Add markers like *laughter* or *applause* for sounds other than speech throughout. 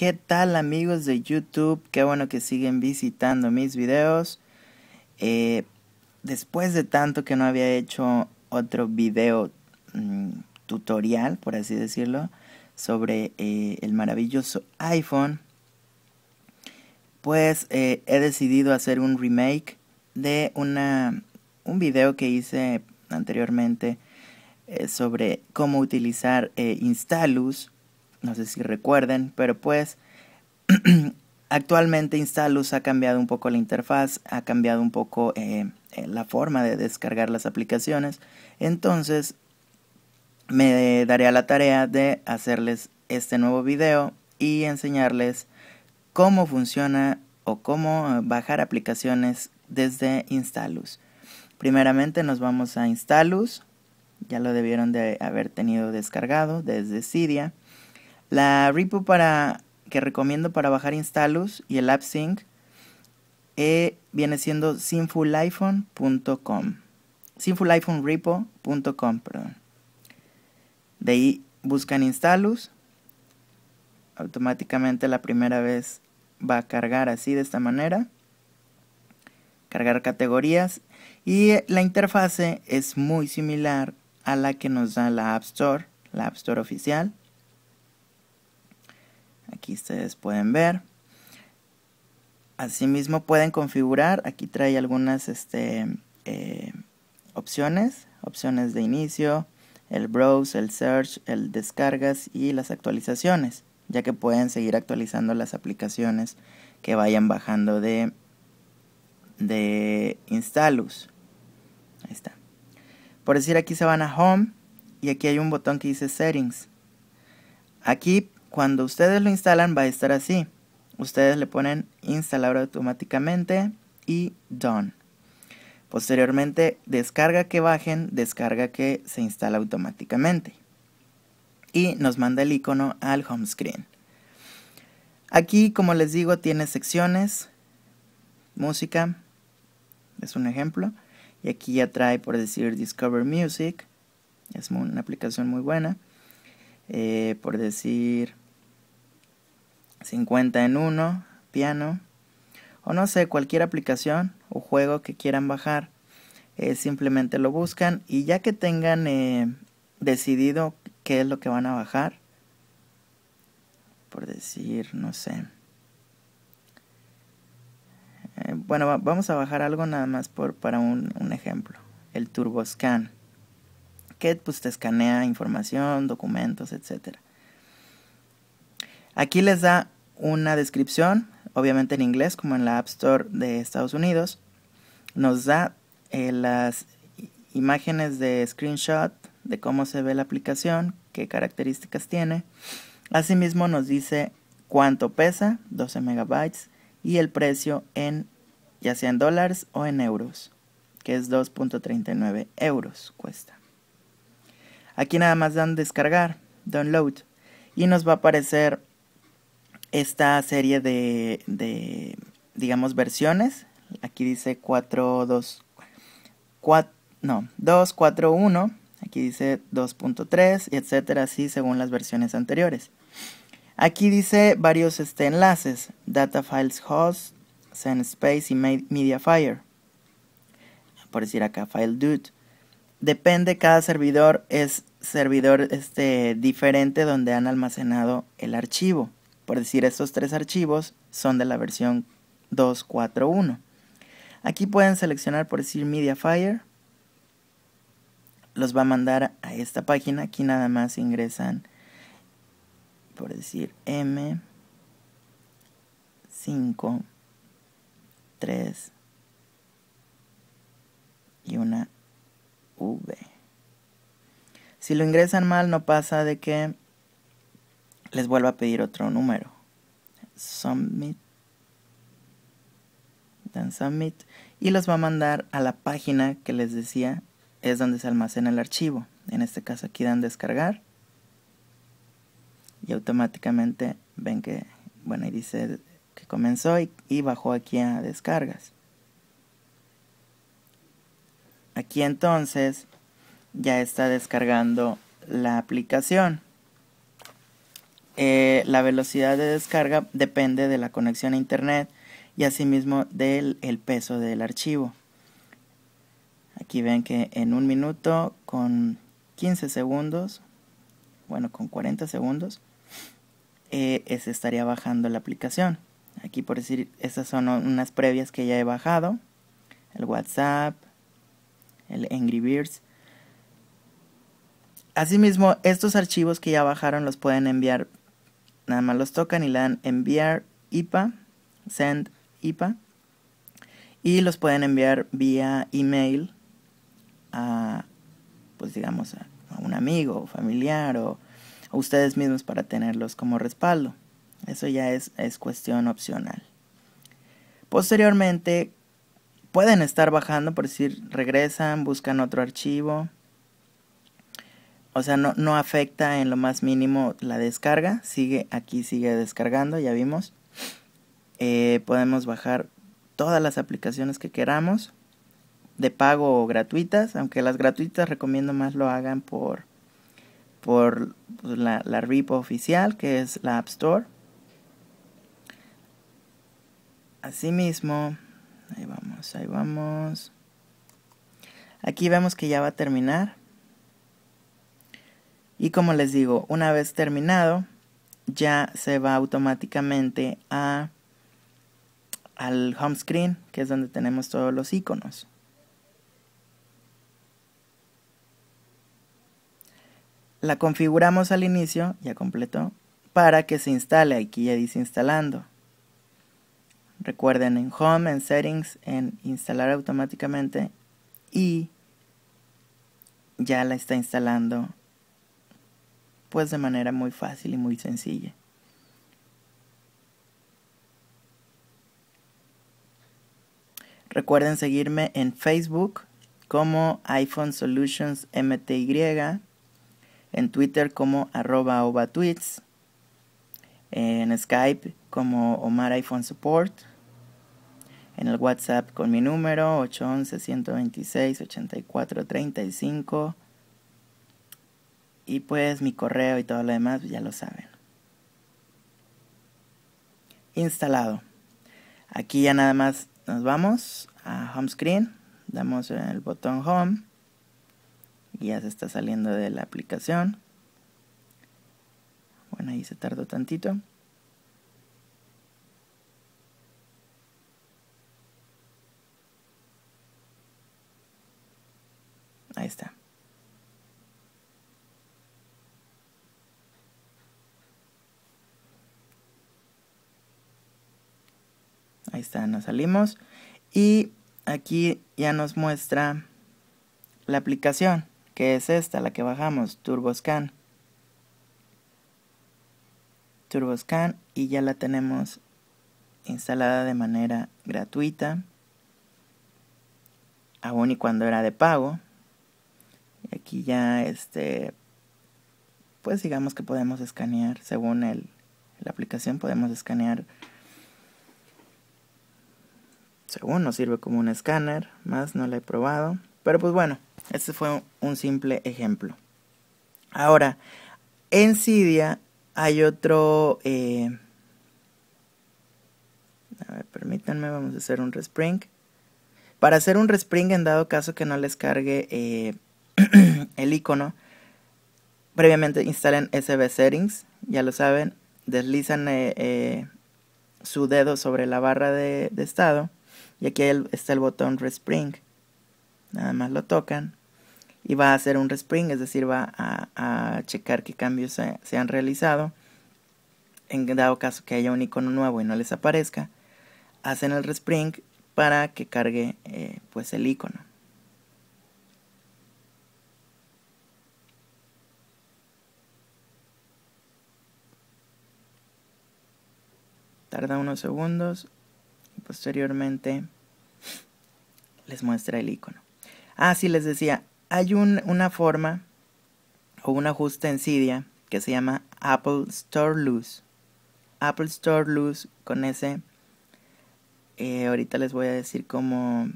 ¿Qué tal amigos de YouTube? Qué bueno que siguen visitando mis videos. Eh, después de tanto que no había hecho otro video mm, tutorial, por así decirlo, sobre eh, el maravilloso iPhone, pues eh, he decidido hacer un remake de un video que hice anteriormente sobre cómo utilizar Instalus no sé si recuerden, pero pues *clears throat* actualmente Instalus ha cambiado un poco la interfaz, ha cambiado un poco eh, eh, la forma de descargar las aplicaciones. Entonces me daré a la tarea de hacerles este nuevo video y enseñarles cómo funciona o cómo eh, bajar aplicaciones desde Instalus. Primeramente nos vamos a Instalus, ya lo debieron de haber tenido descargado desde Cydia. La repo que recomiendo para bajar Instalus y el AppSync eh, viene siendo sinfuliphone.com. Sinfuliphonerepo.com, perdón. De ahí buscan Instalus Automáticamente la primera vez va a cargar así de esta manera. Cargar categorías. Y la interfase es muy similar a la que nos da la App Store, la App Store oficial. Aquí ustedes pueden ver. Asimismo pueden configurar. Aquí trae algunas este, eh, opciones. Opciones de inicio, el browse, el search, el descargas y las actualizaciones. Ya que pueden seguir actualizando las aplicaciones que vayan bajando de, de Instalus. Ahí está. Por decir aquí se van a Home y aquí hay un botón que dice Settings. Aquí cuando ustedes lo instalan va a estar así. Ustedes le ponen instalar automáticamente y done. Posteriormente, descarga que bajen, descarga que se instala automáticamente. Y nos manda el icono al home screen. Aquí, como les digo, tiene secciones, música, es un ejemplo. Y aquí ya trae, por decir, Discover Music. Es una aplicación muy buena. Eh, por decir, 50 en 1, piano, o no sé, cualquier aplicación o juego que quieran bajar. Eh, simplemente lo buscan y ya que tengan eh, decidido qué es lo que van a bajar, por decir, no sé. Eh, bueno, vamos a bajar algo nada más por, para un, ejemplo, el TurboScan, que pues te escanea información, documentos, etcétera. Aquí les da una descripción, obviamente en inglés, como en la App Store de Estados Unidos. Nos da eh, las imágenes de screenshot de cómo se ve la aplicación, qué características tiene. Asimismo nos dice cuánto pesa, 12 megabytes, y el precio en ya sea en dólares o en euros, que es 2.39 euros cuesta. Aquí nada más dan descargar, download, y nos va a aparecer esta serie de, digamos, versiones. Aquí dice 4, 2, 4, no, 2, 4, 1. Aquí dice 2.3, etcétera, así según las versiones anteriores. Aquí dice varios este, enlaces: Data Files Host, space y MediaFire. Por decir acá, dude Depende, cada servidor es servidor este, diferente donde han almacenado el archivo. Por decir, estos tres archivos son de la versión 2.4.1. Aquí pueden seleccionar, por decir, MediaFire. Los va a mandar a esta página. Aquí nada más ingresan, por decir, M. 5, 3 y una V. Si lo ingresan mal, no pasa de que les vuelvo a pedir otro número. Submit. Dan submit. Y los va a mandar a la página que les decía es donde se almacena el archivo. En este caso aquí dan descargar. Y automáticamente ven que, bueno, y dice que comenzó y, y bajó aquí a descargas. Aquí entonces ya está descargando la aplicación. Eh, la velocidad de descarga depende de la conexión a Internet y asimismo del peso del archivo. Aquí ven que en un minuto con 15 segundos, bueno, con 40 segundos, eh, se estaría bajando la aplicación. Aquí por decir, estas son unas previas que ya he bajado. El WhatsApp, el Angry Birds. Asimismo, estos archivos que ya bajaron los pueden enviar Nada más los tocan y le dan enviar IPA, send IPA. Y los pueden enviar vía email a, pues digamos, a, un amigo o familiar o a ustedes mismos para tenerlos como respaldo. Eso ya es, es cuestión opcional. Posteriormente, pueden estar bajando, por decir, regresan, buscan otro archivo o sea, no, afecta en lo más mínimo la descarga. Sigue aquí, sigue descargando, ya vimos. Eh, podemos bajar todas las aplicaciones que queramos, de pago o gratuitas, aunque las gratuitas recomiendo más lo hagan por, por pues, la, la oficial, que es la App Store. Asimismo, ahí vamos, ahí vamos. Aquí vemos que ya va a terminar. Y como les digo, una vez terminado, ya se va automáticamente a, al home screen, que es donde tenemos todos los iconos. La configuramos al inicio, ya completó, para que se instale. Aquí ya dice instalando. Recuerden en Home, en Settings, en instalar automáticamente y ya la está instalando pues de manera muy fácil y muy sencilla. Recuerden seguirme en Facebook como iPhone Solutions MTY, en Twitter como arroba tweets en Skype como Omar iPhone Support, en el WhatsApp con mi número 811-126-8435 y pues mi correo y todo lo demás pues, ya lo saben. Instalado. Aquí ya nada más nos vamos a home screen, damos el botón home y ya se está saliendo de la aplicación. Bueno, ahí se tardó tantito. Ahí está. Ahí está, nos salimos. Y aquí ya nos muestra la aplicación, que es esta, la que bajamos, TurboScan. TurboScan y ya la tenemos instalada de manera gratuita, aún y cuando era de pago. Y aquí ya, este, pues digamos que podemos escanear, según el, la aplicación, podemos escanear según nos sirve como un escáner, más no la he probado. Pero pues bueno, este fue un simple ejemplo. Ahora, en Cydia hay otro... Eh, permítanme, vamos a hacer un respring. Para hacer un respring, en dado caso que no les cargue eh, *clears throat* el icono, previamente instalen SB Settings, ya lo saben, deslizan eh, su dedo sobre la barra de estado y aquí está el botón respring. Nada más lo tocan y va a hacer un respring, es decir, va a, checar qué cambios se, han realizado. En dado caso que haya un icono nuevo y no les aparezca, hacen el respring para que cargue eh, pues el icono. Tarda unos segundos posteriormente les muestra el icono. Ah, sí, les decía, hay un, una forma o un ajuste en Cydia que se llama Apple Store Loose. Apple Store Loose con ese. Eh, ahorita les voy a decir cómo,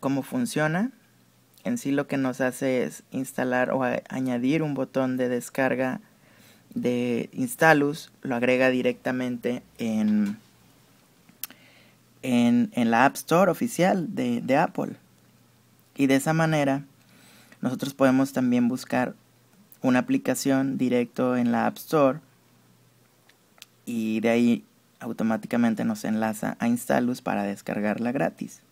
cómo funciona. En sí lo que nos hace es instalar o añadir un botón de descarga de Instalus. lo agrega directamente en, en, la App Store oficial de, de Apple. Y de esa manera nosotros podemos también buscar una aplicación directo en la App Store y de ahí automáticamente nos enlaza a Instalus para descargarla gratis.